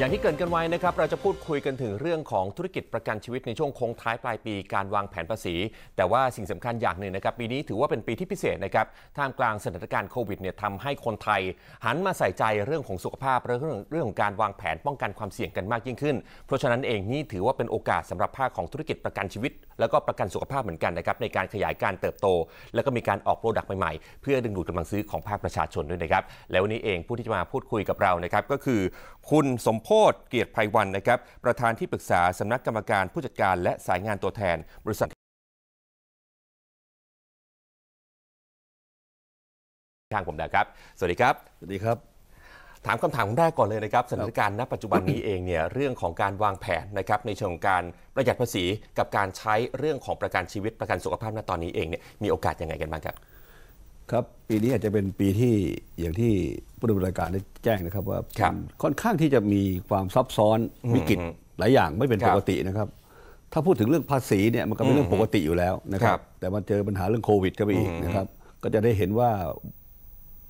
อย่างที่เกินกันไว้นะครับเราจะพูดคุยกันถึงเรื่องของธุรกิจประกันชีวิต ในช่วงโค้งท้ายปลายปีการวางแผนภาษี แต่ว่าสิ่งสำคัญอย่างหนึ่งนะครับปีนี้ถือว่าเป็นปีที่พิเศษนะครับท่ามกลางสถานการณ์โควิดเนี่ยทำให้คนไทยหันมาใส่ใจเรื่องของสุขภาพเรื่องเรื่องของการวางแผนป้องกันความเสี่ยงกันมากยิ่งขึ้น เพราะฉะนั้นเองนี่ถือว่าเป็นโอกาสสาหรับภาคของธุรกิจประกันชีวิต แล้วก็ประกันสุขภาพเหมือนกันนะครับในการขยายการเติบโต แล้วก็มีการออกโปรดักต์ใหม่ๆ เพื่อดึงดูดกำลังซื้อของภาคประชาชนด้วยนะครับแล้ววันนี้เองผู้ที่จะมาพูดคุยกับเรานะครับก็คือคุณสมพพธเกียรติภัยวันนะครับประธานที่ปรึกษาสำนักกรรมการผู้จัดการและสายงานตัวแทนบริษัททางผมนะครับสวัสดีครับสวัสดีครับ ถามคำถามแรกก่อนเลยนะครับสถานการณ์ณปัจจุบันนี้เองเนี่ยเรื่องของการวางแผนนะครับในเชิงของการประหยัดภาษี กับการใช้เรื่องของประกันชีวิตประกันสุขภาพณตอนนี้เองเนี่ยมีโอกาสยังไงกันบ้างครับครับปีนี้อาจจะเป็นปีที่อย่างที่ผู้ดำเนินรายการได้แจ้งนะครับว่าคค่อนข้างที่จะมีความซับซ้อนวิกฤตหลายอย่างไม่เป็นปกตินะครับ ถ้าพูดถึงเรื่องภาษีเนี่ยมันก็เป็นเรื่องปกติอยู่แล้วนะครัรบแต่มันเจอปัญหาเรื่องโควิดก็ไปอีกนะครับ ก็จะได้เห็นว่า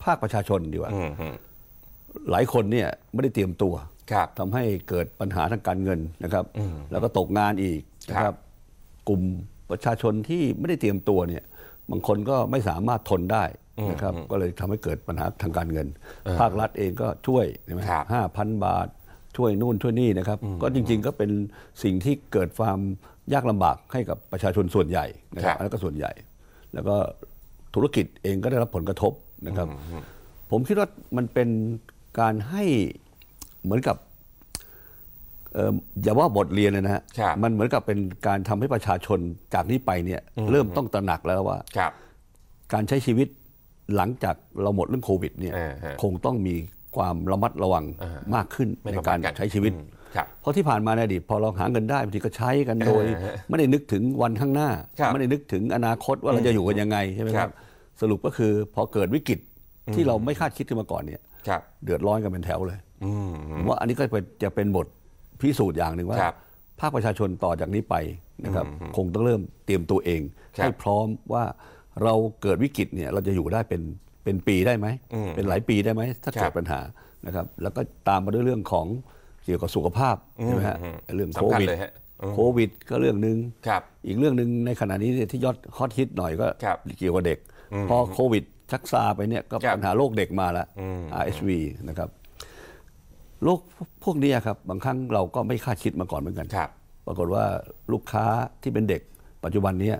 ภาคประชาชนดีกว่าหลายคนเนี่ยไม่ได้เตรียมตัวครับทำให้เกิดปัญหาทางการเงินนะครับ แล้วก็ตกงานอีกนะครับ กลุ่มประชาชนที่ไม่ได้เตรียมตัวเนี่ยบางคนก็ไม่สามารถทนได้นะครับก็เลยทำให้เกิดปัญหาทางการเงิน ภาครัฐเองก็ช่วยใช่ไหมห้าพันบาทช่วยนู่นช่วยนี่นะครับ ก็จริงๆก็เป็นสิ่งที่เกิดความยากลำบากให้กับประชาชนส่วนใหญ่นะครับแล้วก็ส่วนใหญ่ แล้วก็ธุรกิจเองก็ได้รับผลกระทบนะครับ ผมคิดว่ามันเป็นการให้เหมือนกับอย่าว่าบทเรียนเลยนะฮะ มันเหมือนกับเป็นการทำให้ประชาชนจากนี้ไปเนี่ย เริ่มต้องตระหนักแล้วว่าการใช้ชีวิตหลังจากเราหมดเรื่องโควิด เนี่ยคงต้องมีความระมัดระวังมากขึ้นในการใช้ชีวิตเพราะที่ผ่านมาในอดีตพอเราหาเงินได้บางทีก็ใช้กันโดยไม่ได้นึกถึงวันข้างหน้าไม่ได้นึกถึงอนาคตว่าเราจะอยู่กันยังไงใช่ไหมครับ สรุปก็คือพอเกิดวิกฤตที่เราไม่คาดคิดขึ้นมาก่อนเนี่ยเดือดร้อนกันเป็นแถวเลยว่าอันนี้ก็จะเป็นบทพิสูจน์อย่างหนึ่งว่าภาคประชาชนต่อจากนี้ไปนะครับ คงต้องเริ่มเตรียมตัวเอง ให้พร้อมว่าเราเกิดวิกฤตเนี่ยเราจะอยู่ได้เป็นเป็นปีได้ไหม เป็นหลายปีได้ไหม ถ้าเกิดปัญหานะครับ แล้วก็ตามมาด้วยเรื่องของเกี่ยวกับสุขภาพใช่ไหมฮะเรื่องโควิดโควิด ก็เรื่องหนึ่งอีกเรื่องหนึ่งในขณะนี้ที่ยอดฮอตฮิตหน่อยก็ เกี่ยวกับเด็กพอโควิดชักซาไปเนี่ยก็ปัญหาโรคเด็กมาแล้ว RSV นะครับโรคพวกนี้ครับ บางครั้งเราก็ไม่คาดคิดมาก่อนเหมือนกันครับปรากฏว่าลูกค้าที่เป็นเด็กปัจจุบันนี้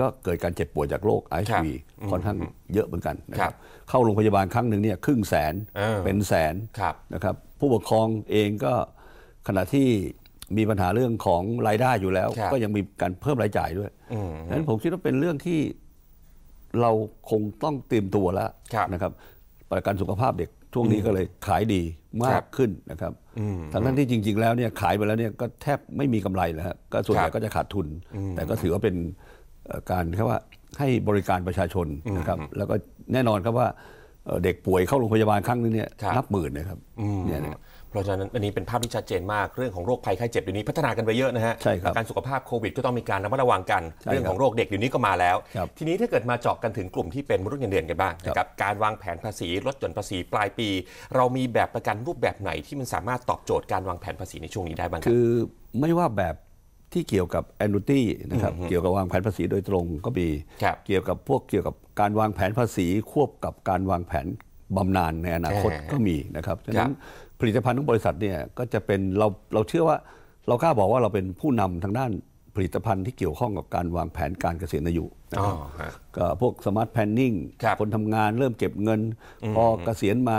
ก็เกิดการเจ็บป่วยจากโรคไอซีค่อนข้างเยอะเหมือนกันนะครับ เข้าโรงพยาบาลครั้งหนึ่งเนี่ยครึ่งแสนเป็นแสนนะครับ ผู้ปกครองเองก็ขณะที่มีปัญหาเรื่องของรายได้อยู่แล้ว ก็ยังมีการเพิ่มรายจ่ายด้วยดังนั้นผมคิดว่าเป็นเรื่องที่เราคงต้องเตรียมตัวแล้วนะครับ ประกันสุขภาพเด็ก ช่วงนี้ก็เลยขายดีมากขึ้นนะครับทั้งทั้งที่จริง ๆแล้วเนี่ยขายไปแล้วเนี่ยก็แทบไม่มีกำไรแล้วฮะก็ส่วนใหญ่ก็จะขาดทุน แต่ก็ถือว่าเป็นการแค่ว่าให้บริการประชาชนนะครับ แล้วก็แน่นอนครับว่าเด็กป่วยเข้าโรงพยาบาลครั้งนึงเนี่ยนับหมื่นนะครับเนี่ยนะเพราะฉะนั้นอันนี้เป็นภาพที่ชัดเจนมากเรื่องของโรคภัยไข้เจ็บเดี๋ยวนี้พัฒนากันไปเยอะนะฮะการสุขภาพโควิด ก็ต้องมีการระมัดระวังกันเรื่องของโรคเด็กเดี๋ยวนี้ก็มาแล้วทีนี้ถ้าเกิดมาเจาะกันถึงกลุ่มที่เป็นมนุษย์เงินเดือนกันบ้างนะครับการวางแผนภาษีลดหย่อนภาษีปลายปี เรามีแบบประกันรูปแบบไหนที่มันสามารถตอบโจทย์การวางแผนภาษีในช่วงนี้ได้บ้างคือไม่ว่าแบบที่เกี่ยวกับแอนนูตี้นะครับเกี่ยวกับวางแผนภาษีโดยตรงก็มี เกี่ยวกับพวกเกี่ยวกับการวางแผนภาษี ควบกับการวางแผนบำนาญในอนาคตก็มีนะครับฉะนั้นผลิตภัณฑ์ของบริษัทเนี่ยก็จะเป็น เราเราเชื่อว่า เรากล้าบอกว่าเราเป็นผู้นำทางด้านผลิตภัณฑ์ที่เกี่ยวข้องกับการวางแผนการเกษียณอายุก็พวกสมาร์ทแพนนิ่งคนทำงานเริ่มเก็บเงิน พอเกษียณมา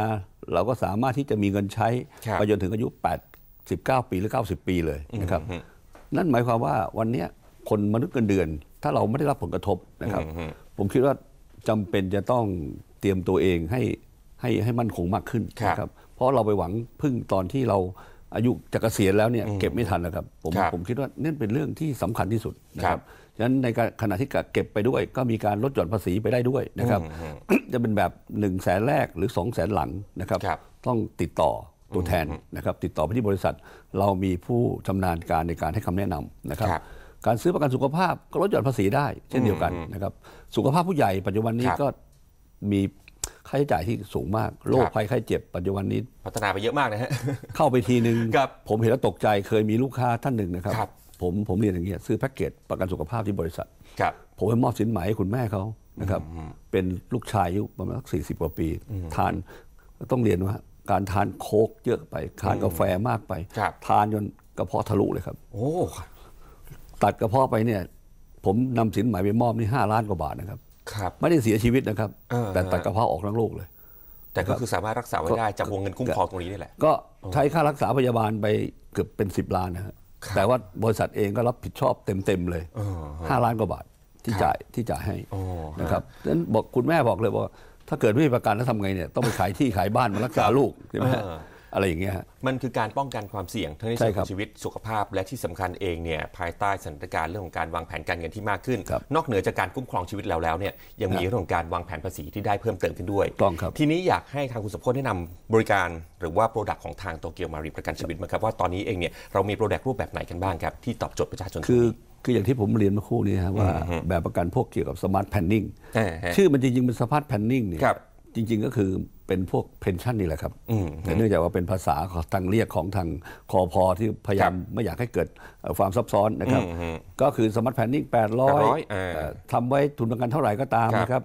เราก็สามารถที่จะมีเงินใช้ไปจนถึงอายุ8 19ปีหรือ90ปีเลยนะครับนั่นหมายความว่าวันนี้คนมนุษย์เงินเดือน ถ้าเราไม่ได้รับผลกระทบนะครับ ผมคิดว่าจำเป็นจะต้องเตรียมตัวเองให้ให้ให้มั่นคงมากขึ้นนะครับเพราะเราไปหวังพึ่งตอนที่เราอายุจะเกษียณแล้วเนี่ยเก็บไม่ทันนะครับ ผมผมคิดว่านี่เป็นเรื่องที่สำคัญที่สุดนะครับฉะนั้นในขณะที่เก็บไปด้วย ก็มีการลดหย่อนภาษีไปได้ด้วยนะครับจะเป็นแบบ1นึ่งแสนแรกหรือ2องแสนหลังนะครับ ต้องติดต่อตัวแทนนะครับติดต่อไปที่บริษัทเรามีผู้ชำนาญการในการให้คำแนะนำนะครับ การซื้อประกันสุขภาพก็ลดหย่อนภาษีได้เช่นเดียวกันนะครับสุขภาพผู้ใหญ่ปัจจุบันนี้ก็มีค่าใช้จ่ายที่สูงมากโรคภัยไข้เจ็บปัจจุบันนี้ พัฒนาไปเยอะมากนะฮะเข้าไปทีนึง ผมเห็นแล้วตกใจเคยมีลูกค้าท่านหนึ่งนะครับ ผมผมเรียนอย่างเงี้ยซื้อแพ็กเกจประกันสุขภาพที่บริษัทครับผมไปมอบสินไหมให้คุณแม่เขานะครับ เป็นลูกชายอายุประมาณสี่สิบกว่าปีทานต้องเรียนว่าการทานโค้กเยอะไปทานกาแฟมากไป ทานจนกระเพาะทะลุเลยครับ โอ้ ตัดกระเพาะไปเนี่ย ผมนำสินหมายไปมอบนี่ห้าล้านกว่าบาทนะครับ ครับ ไม่ได้เสียชีวิตนะครับ แต่ตัดกระเพาะออกทั้งโลกเลย แต่ก็คือสามารถรักษาไว้ได้จากวงเงินคุ้มครองตรงนี้นี่แหละก็ ใช้ค่ารักษาพยาบาลไปเกือบเป็น 10 ล้านนะครแต่ว่าบริษัทเองก็รับผิดชอบเต็มๆเลยห้าล้านกว่าบาท ที่จ่ายที่จ่ายให้นะครับดังนั้นบอกคุณแม่บอกเลยว่าถ้าเกิดไม่มีประกันแล้วทำไงเนี่ยต้องไปขายที่ขายบ้านมารักษาลูกใช่ไหมอะไรอย่างเงี้ยมันคือการป้องกันความเสี่ยงทั้งในเรื่องของชีวิตสุขภาพ และที่สำคัญเองเนี่ยภายใต้สถานการณ์เรื่องของการวางแผนการเงินที่มากขึ้น นอกเหนือจากการคุ้มครองชีวิตแล้วแล้วเนี่ยยังมีเรื่องของการวางแผนภาษีที่ได้เพิ่มเติมขึ้นด้วยต้องครับทีนี้อยากให้ทางคุณสมพลแนะนำบริการ หรือว่าโปรดักต์ของทางโตเกียวมารีประกันชีวิตมาครับว่าตอนนี้เองเนี่ยเรามีโปรดักต์รูปแบบไหนกันบ้างครับที่ตอบโจทย์ประชาชนคือคืออย่างที่ผมเรียนเมื่อครู่นี้ครับว่าแบบประกันพวกเกี่ยวกับสมาร์ทแพนนิ่งชื่อมันจริง ๆเป็นสมาร์ทแพนนิ่งเนี่ยจริง ๆ ก็คือเป็นพวกเพนชั่นนี่แหละครับแต่เนื่องจากว่าเป็นภาษาทางเรียกของทางคอพอที่พยายามไม่อยากให้เกิดความซับซ้อนนะครับก็คือสมาร์ทแพนนิ่งแปดร้อยทำไว้ทุนประกันเท่าไหร่ก็ตามนะครับ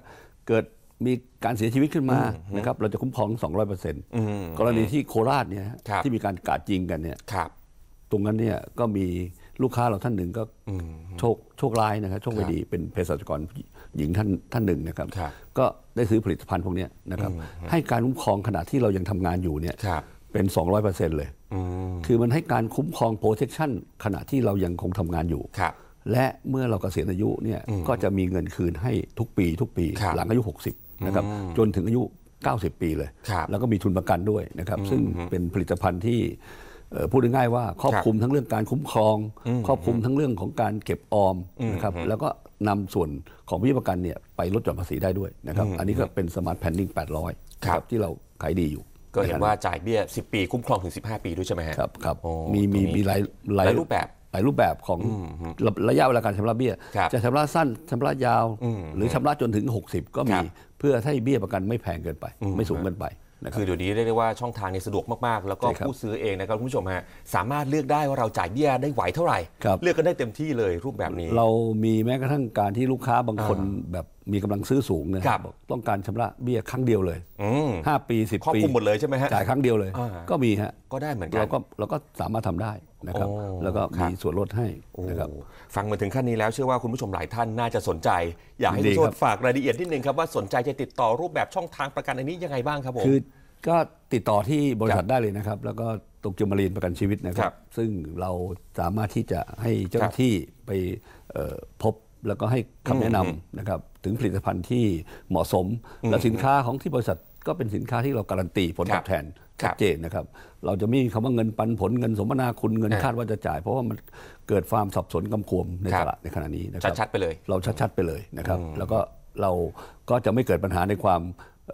เกิดมีการเสียชีวิตขึ้นมานะครับเราจะคุ้มครอง200%กรณีที่โคราชเนี่ยที่มีการกาดจริงกันเนี่ยตรงนั้นเนี่ยก็มีลูกค้าเราท่านหนึ่งก็โชคโชคร้ายนะครับโชคไม่ดีเป็นเภสัชกรหญิงท่านท่านหนึ่งนะครับก็ได้ซื้อผลิตภัณฑ์พวกนี้นะครับให้การคุ้มครองขณะที่เรายังทำงานอยู่เนี่ยเป็น 200%เลยคือมันให้การคุ้มครองโปรเทคชั่นขณะที่เรายังคงทำงานอยู่และเมื่อเราเกษียณอายุเนี่ยก็จะมีเงินคืนให้ทุกปี ทุกปี หลังอายุ 60นะครับจนถึงอายุ 90 ปีเลย แล้วก็มีทุนประกันด้วยนะครับซึ่งเป็นผลิตภัณฑ์ที่พูดง่ายๆว่าครอบคลุมทั้งเรื่องการคุ้มครอง ครอบคลุมทั้งเรื่องของการเก็บออมนะครับแล้วก็นำส่วนของพิประกันเนี่ยไปลดหย่อนภาษีได้ด้วยนะครับอันนี้ก็เป็นสมาร์ทแพนดิ้ง800ครับที่เราขายดีอยู่ ก็เห็นว่าจ่ายเบี้ย 10 ปี คุ้มครองถึง 15 ปีด้วยใช่ไหมครับครับมีมีมีหลายหลายรูปแบบหลายรูปแบบของระยะเวลาการชำระเบี้ยจะชำระสั้นชำระยาวหรือชำระจนถึง 60 ก็มีเพื่อให้เบี้ยประกันไม่แพงเกินไป ไม่สูงเกินไปคือเดี๋ยวนี้เรียกได้ว่าช่องทางเนี่ยสะดวกมาก ๆ แล้วก็ผู้ซื้อเองนะครับ คุณผู้ชมฮะ สามารถเลือกได้ว่าเราจ่ายเบี้ยได้ไหวเท่าไหร่เลือกกันได้เต็มที่เลยรูปแบบนี้ เรามีแม้กระทั่งการที่ลูกค้าบางคนแบบมีกำลังซื้อสูงนะครับต้องการชำระเบี้ยครั้งเดียวเลยห้าปีสิบปี ครอบคลุมหมดเลยใช่ไหมฮะ จ่ายครั้งเดียวเลย ก็มีฮะ ก็ได้เหมือนกันเราก็เราก็สามารถทำได้นะครับ แล้วก็มีส่วนลดให้นะครับ ฟังมาถึงขั้นนี้แล้วเชื่อว่าคุณผู้ชมหลายท่านน่าจะสนใจ อยากให้ช่วยฝากรายละเอียดนิดนึงครับว่าสนใจจะติดต่อรูปแบบช่องทางประกันอันนี้ ยังไงบ้างครับผม คือก็ติดต่อที่บริษัทได้เลยนะครับ แล้วก็ตกเกียวมารีนประกันชีวิตนะครับ ซึ่งเราสามารถที่จะให้เจ้าหน้าที่ไปพบแล้วก็ให้คำแนะนำนะครับถึงผลิตภัณฑ์ที่เหมาะสม และสินค้าของที่บริษัทก็เป็นสินค้าที่เราการันตีผลตอบแทนชัดเจนนะครับ เราจะมีคำว่าเงินปันผลเงินสมนาคุณเงินคาดว่าจะจ่าย เพราะว่ามันเกิดความสับสนกำควมในตลาดในขณะนี้นะครับชัดๆไปเลย เราชัดๆไปเลยนะครับ แล้วก็เราก็จะไม่เกิดปัญหาในความ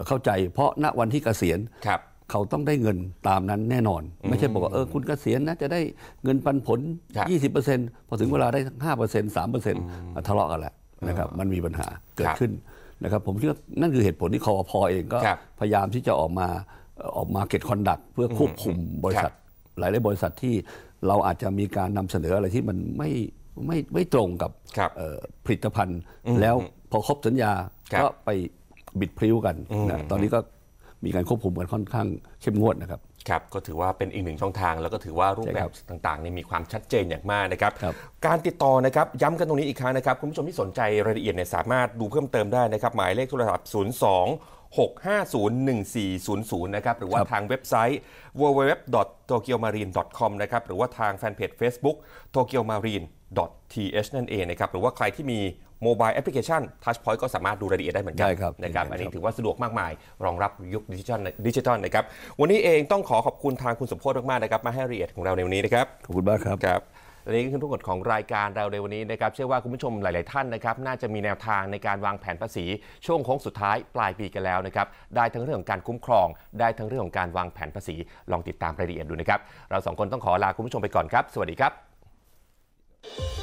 เข้าใจ เพราะณวันที่เกษียณเขาต้องได้เงินตามนั้นแน่นอน ไม่ใช่บอกว่าเออคุณเกษียณนะจะได้เงินปันผล 20%พอถึงเวลาได้ 5% 3%ทะเลาะกันแหละนะครับมันมีปัญหาเกิดขึ้นนะครับผมคิดว่านั่นคือเหตุผลที่คอพอเองก็พยายามที่จะออกมาออกมาเก็ตคอนดักเพื่อควบคุมบริษัท หลายๆบริษัทที่เราอาจจะมีการนำเสนออะไรที่มันไม่ไม่ไม่ตรงกับบผลิตภัณฑ์แล้วพอครบสัญญาก็ไปบิดพริ้วกันนะตอนนี้ก็มีการควบคุมกันค่อนข้างเข้มงวดนะครับ ครับ ก็ถือว่าเป็นอีกหนึ่งช่องทาง แล้วก็ถือว่ารูปแบบต่างๆนี่มีความชัดเจนอย่างมากนะครับรบการติดต่อนะครับย้ำกันตรงนี้อีกครั้งนะครับ คุณผู้ชมที่สนใจ รายละเอียดเนี่ยสามารถดูเพิ่มเติมได้นะครับ หมายเลขโทรศัพท์ 02 6501400 นะครับ หรือว่าทางเว็บไซต์ www.tokyomarine.com นะครับหรือว่าทางแฟนเพจ Facebook tokyomarine.th นั่นเองนะครับหรือว่าใครที่มีโมบายแอปพลิเคชันทัชพอยต์ก็สามารถดูรายละเอียดได้เหมือนกันนะครับ อันนี้ถือว่าสะดวกมากมาย รองรับยุคดิจิทัลดิจิทัลนะครับวันนี้เองต้องขอขอบคุณทางคุณสมพศมาก ๆ นะครับมาให้รายละเอียดของเราในวันนี้นะครับขอบคุณมากครับครับและนี่ก็คือทุกกฎของรายการเราในวันนี้นะครับเชื่อว่าคุณผู้ชมหลายๆ ท่านนะครับน่าจะมีแนวทางในการวางแผนภาษีช่วงโค้งสุดท้ายปลายปีกันแล้วนะครับได้ทั้งเรื่องของการคุ้มครอง ได้ทั้งเรื่องของการวางแผนภาษีลองติดตามรายละเอียดดูนะครับเราสองคนต้องขอลาคุณผู้ชมไปก่อนครับสวัสดีครับ